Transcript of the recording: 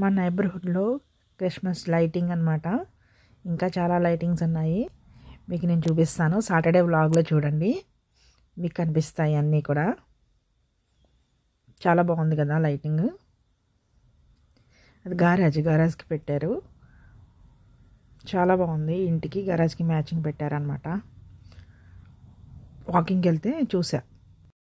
మా నైబర్హుడ్లో Christmas lighting అనమాట ఇంకా చాలా లైటింగ్స్ ఉన్నాయి మీకు నేను చూపిస్తాను సాటర్డే వ్లాగ్లో చూడండి మీకు కనిపిస్తాయి అన్నీ కూడా చాలా బాగుంది కదా లైటింగ్ అది గారాజ్ గారాజ్కి పెట్టారు చాలా బాగుంది ఇంటికి గరాజ్కి మ్యాచింగ్ పెట్టారనమాట వాకింగ్కి వెళ్తే చూసా